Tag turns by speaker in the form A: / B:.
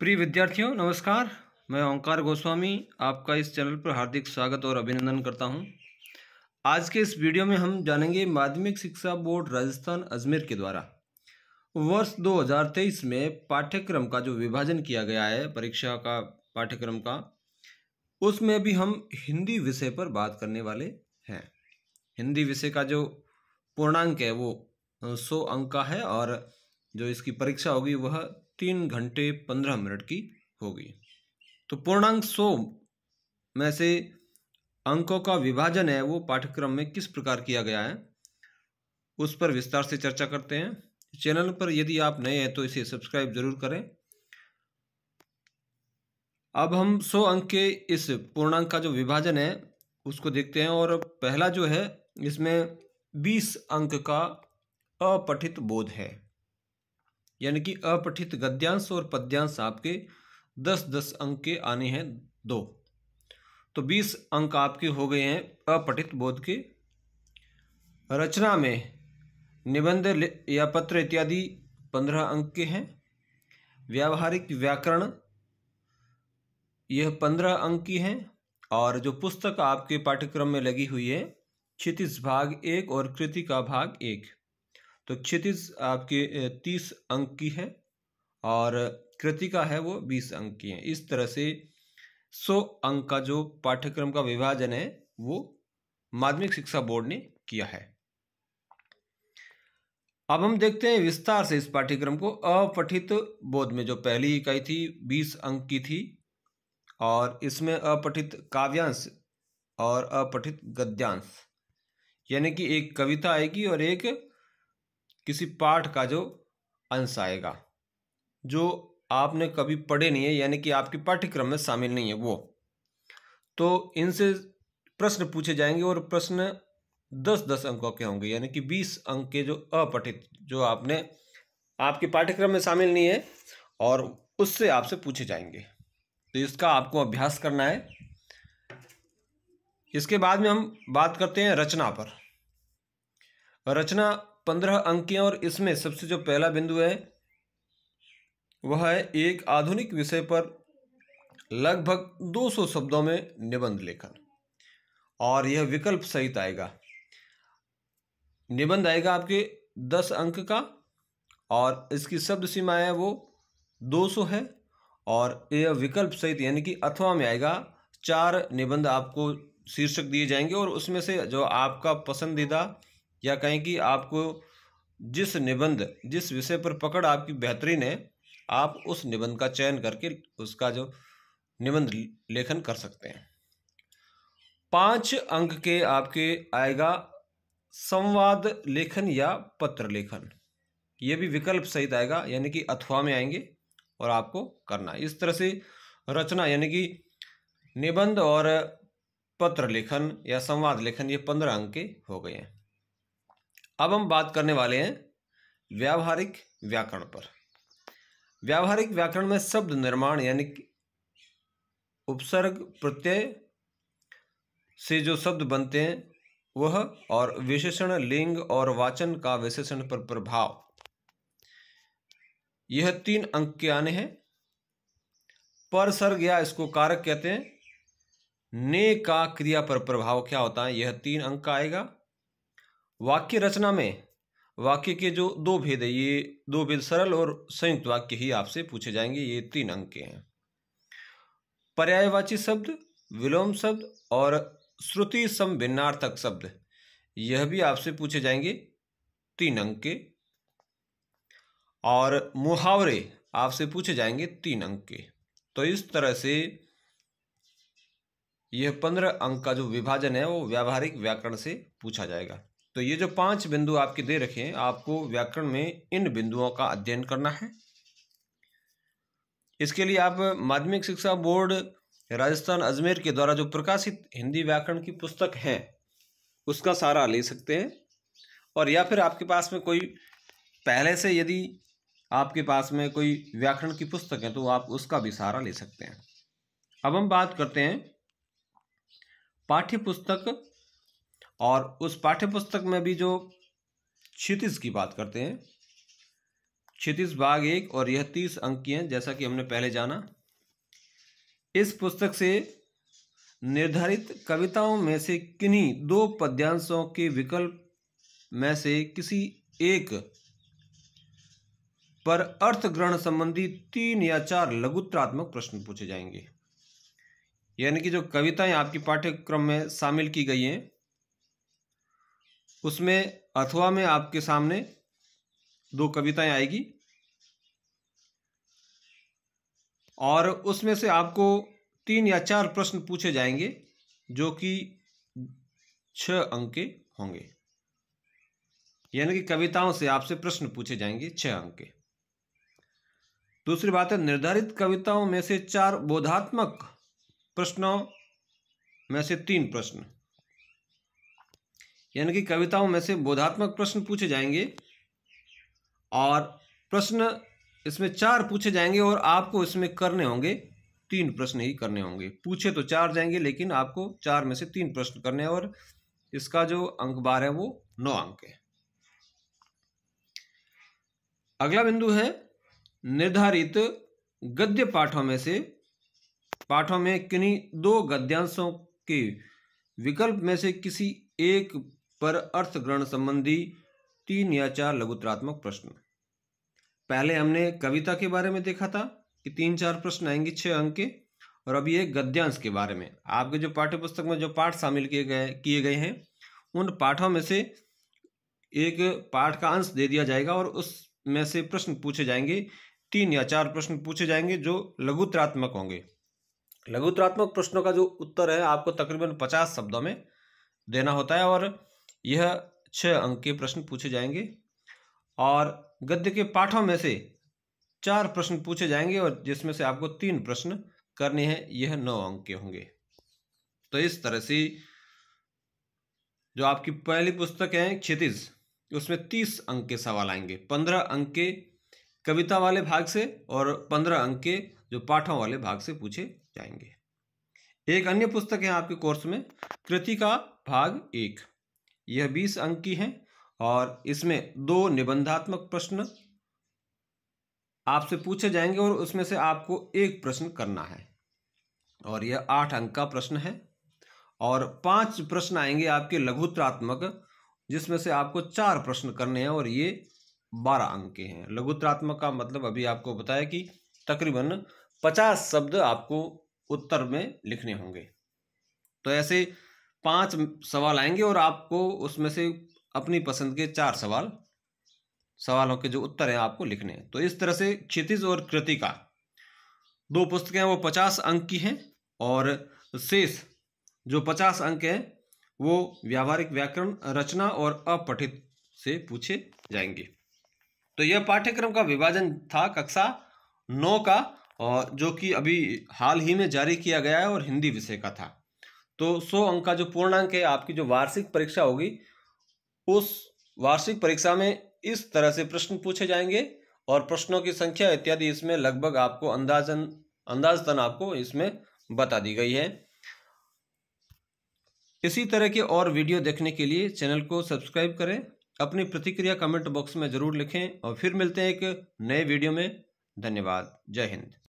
A: प्रिय विद्यार्थियों नमस्कार मैं ओंकार गोस्वामी आपका इस चैनल पर हार्दिक स्वागत और अभिनंदन करता हूं। आज के इस वीडियो में हम जानेंगे माध्यमिक शिक्षा बोर्ड राजस्थान अजमेर के द्वारा वर्ष 2023 में पाठ्यक्रम का जो विभाजन किया गया है परीक्षा का पाठ्यक्रम का उसमें भी हम हिंदी विषय पर बात करने वाले हैं हिंदी विषय का जो पूर्णांक है वो सौ अंक का है और जो इसकी परीक्षा होगी वह तीन घंटे पंद्रह मिनट की होगी तो पूर्णांक सौ में से अंकों का विभाजन है वो पाठ्यक्रम में किस प्रकार किया गया है उस पर विस्तार से चर्चा करते हैं चैनल पर यदि आप नए हैं तो इसे सब्सक्राइब जरूर करें अब हम सौ अंक के इस पूर्णांक का जो विभाजन है उसको देखते हैं और पहला जो है इसमें बीस अंक का अपठित बोध है यानी कि अपठित गद्यांश और पद्यांश आपके दस दस अंक के आने हैं दो तो बीस अंक आपके हो गए हैं अपठित बोध के रचना में निबंध या पत्र इत्यादि पंद्रह अंक के हैं व्यावहारिक व्याकरण यह पंद्रह अंक की हैं और जो पुस्तक आपके पाठ्यक्रम में लगी हुई है क्षितिज भाग एक और कृति का भाग एक तो क्षितिज आपके तीस अंक की है और कृतिका है वो बीस अंक की है इस तरह से सौ अंक का जो पाठ्यक्रम का विभाजन है वो माध्यमिक शिक्षा बोर्ड ने किया है अब हम देखते हैं विस्तार से इस पाठ्यक्रम को अपठित बोध में जो पहली इकाई थी बीस अंक की थी और इसमें अपठित काव्यांश और अपठित गद्यांश यानी कि एक कविता आएगी और एक किसी पाठ का जो अंश आएगा जो आपने कभी पढ़े नहीं है यानी कि आपके पाठ्यक्रम में शामिल नहीं है वो तो इनसे प्रश्न पूछे जाएंगे और प्रश्न दस दस अंकों के होंगे यानी कि बीस अंक के जो अपठित जो आपने आपके पाठ्यक्रम में शामिल नहीं है और उससे आपसे पूछे जाएंगे तो इसका आपको अभ्यास करना है इसके बाद में हम बात करते हैं रचना पर रचना पंद्रह अंक हैं और इसमें सबसे जो पहला बिंदु है वह है एक आधुनिक विषय पर लगभग 200 शब्दों में निबंध लेखन और यह विकल्प सहित आएगा निबंध आएगा आपके दस अंक का और इसकी शब्द सीमा है वो दो सौ है और यह विकल्प सहित यानी कि अथवा में आएगा चार निबंध आपको शीर्षक दिए जाएंगे और उसमें से जो आपका पसंदीदा या कहें कि आपको जिस निबंध जिस विषय पर पकड़ आपकी बेहतरीन है आप उस निबंध का चयन करके उसका जो निबंध लेखन कर सकते हैं पाँच अंक के आपके आएगा संवाद लेखन या पत्र लेखन ये भी विकल्प सहित आएगा यानी कि अथवा में आएंगे और आपको करना इस तरह से रचना यानी कि निबंध और पत्र लेखन या संवाद लेखन ये पंद्रह अंक के हो गए हैं अब हम बात करने वाले हैं व्यावहारिक व्याकरण पर व्यावहारिक व्याकरण में शब्द निर्माण यानी उपसर्ग प्रत्यय से जो शब्द बनते हैं वह और विशेषण लिंग और वाचन का विशेषण पर प्रभाव यह तीन अंक के आने हैं पर सर्ग या इसको कारक कहते हैं ने का क्रिया पर प्रभाव क्या होता है यह तीन अंक आएगा वाक्य रचना में वाक्य के जो दो भेद है ये दो भेद सरल और संयुक्त वाक्य ही आपसे पूछे जाएंगे ये तीन अंक के हैं पर्यायवाची शब्द विलोम शब्द और श्रुति समभिन्नार्थक शब्द यह भी आपसे पूछे जाएंगे तीन अंक के और मुहावरे आपसे पूछे जाएंगे तीन अंक के तो इस तरह से यह पंद्रह अंक का जो विभाजन है वो व्यावहारिक व्याकरण से पूछा जाएगा तो ये जो पांच बिंदु आपके दे रखे हैं आपको व्याकरण में इन बिंदुओं का अध्ययन करना है इसके लिए आप माध्यमिक शिक्षा बोर्ड राजस्थान अजमेर के द्वारा जो प्रकाशित हिंदी व्याकरण की पुस्तक है उसका सहारा ले सकते हैं और या फिर आपके पास में कोई पहले से यदि आपके पास में कोई व्याकरण की पुस्तक है तो आप उसका भी सहारा ले सकते हैं अब हम बात करते हैं पाठ्य पुस्तक और उस पाठ्य पुस्तक में भी जो क्षितिज की बात करते हैं क्षितिज भाग एक और यह तीस अंक की हैं जैसा कि हमने पहले जाना इस पुस्तक से निर्धारित कविताओं में से किन्हीं दो पद्यांशों के विकल्प में से किसी एक पर अर्थ ग्रहण संबंधी तीन या चार लघुत्रात्मक प्रश्न पूछे जाएंगे यानी कि जो कविताएं आपकी पाठ्यक्रम में शामिल की गई हैं उसमें अथवा में आपके सामने दो कविताएं आएगी और उसमें से आपको तीन या चार प्रश्न पूछे जाएंगे जो कि छ अंक के होंगे यानी कि कविताओं से आपसे प्रश्न पूछे जाएंगे छह अंक के दूसरी बात है निर्धारित कविताओं में से चार बोधात्मक प्रश्नों में से तीन प्रश्न यानी कि कविताओं में से बोधात्मक प्रश्न पूछे जाएंगे और प्रश्न इसमें चार पूछे जाएंगे और आपको इसमें करने होंगे तीन प्रश्न ही करने होंगे पूछे तो चार जाएंगे लेकिन आपको चार में से तीन प्रश्न करने हैं और इसका जो अंक बार है वो नौ अंक है अगला बिंदु है निर्धारित गद्य पाठों में से पाठों में किन्हीं दो गद्यांशों के विकल्प में से किसी एक पर अर्थ ग्रहण संबंधी तीन या चार लघुतरात्मक प्रश्न पहले हमने कविता के बारे में देखा था कि तीन चार प्रश्न आएंगे छः अंक के और अभी एक गद्यांश के बारे में आपके जो पाठ्य पुस्तक में जो पाठ शामिल किए गए किए गए हैं उन पाठों में से एक पाठ का अंश दे दिया जाएगा और उसमें से प्रश्न पूछे जाएंगे तीन या चार प्रश्न पूछे जाएंगे जो लघुतरात्मक होंगे लघुतरात्मक प्रश्नों का जो उत्तर है आपको तकरीबन पचास शब्दों में देना होता है और यह छः अंक के प्रश्न पूछे जाएंगे और गद्य के पाठों में से चार प्रश्न पूछे जाएंगे और जिसमें से आपको तीन प्रश्न करने हैं यह नौ अंक के होंगे तो इस तरह से जो आपकी पहली पुस्तक है क्षितिज उसमें तीस अंक के सवाल आएंगे पंद्रह अंक के कविता वाले भाग से और पंद्रह अंक के जो पाठों वाले भाग से पूछे जाएंगे एक अन्य पुस्तक है आपके कोर्स में कृति का भाग एक यह बीस अंक की है और इसमें दो निबंधात्मक प्रश्न आपसे पूछे जाएंगे और उसमें से आपको एक प्रश्न करना है और यह आठ अंक का प्रश्न है और पांच प्रश्न आएंगे आपके लघुत्रात्मक जिसमें से आपको चार प्रश्न करने हैं और ये बारह अंक के हैं लघुत्रात्मक का मतलब अभी आपको बताया कि तकरीबन पचास शब्द आपको उत्तर में लिखने होंगे तो ऐसे पांच सवाल आएंगे और आपको उसमें से अपनी पसंद के चार सवाल सवालों के जो उत्तर हैं आपको लिखने हैं तो इस तरह से क्षितिज और कृतिका दो पुस्तकें वो पचास अंक की हैं और शेष जो पचास अंक हैं वो व्यावहारिक व्याकरण रचना और अपठित से पूछे जाएंगे तो यह पाठ्यक्रम का विभाजन था कक्षा नौ का और जो कि अभी हाल ही में जारी किया गया है और हिंदी विषय का था तो सौ अंक का जो पूर्णांक है आपकी जो वार्षिक परीक्षा होगी उस वार्षिक परीक्षा में इस तरह से प्रश्न पूछे जाएंगे और प्रश्नों की संख्या इत्यादि इसमें लगभग आपको अंदाजन अंदाजतन आपको इसमें बता दी गई है इसी तरह के और वीडियो देखने के लिए चैनल को सब्सक्राइब करें अपनी प्रतिक्रिया कमेंट बॉक्स में ज़रूर लिखें और फिर मिलते हैं एक नए वीडियो में धन्यवाद जय हिंद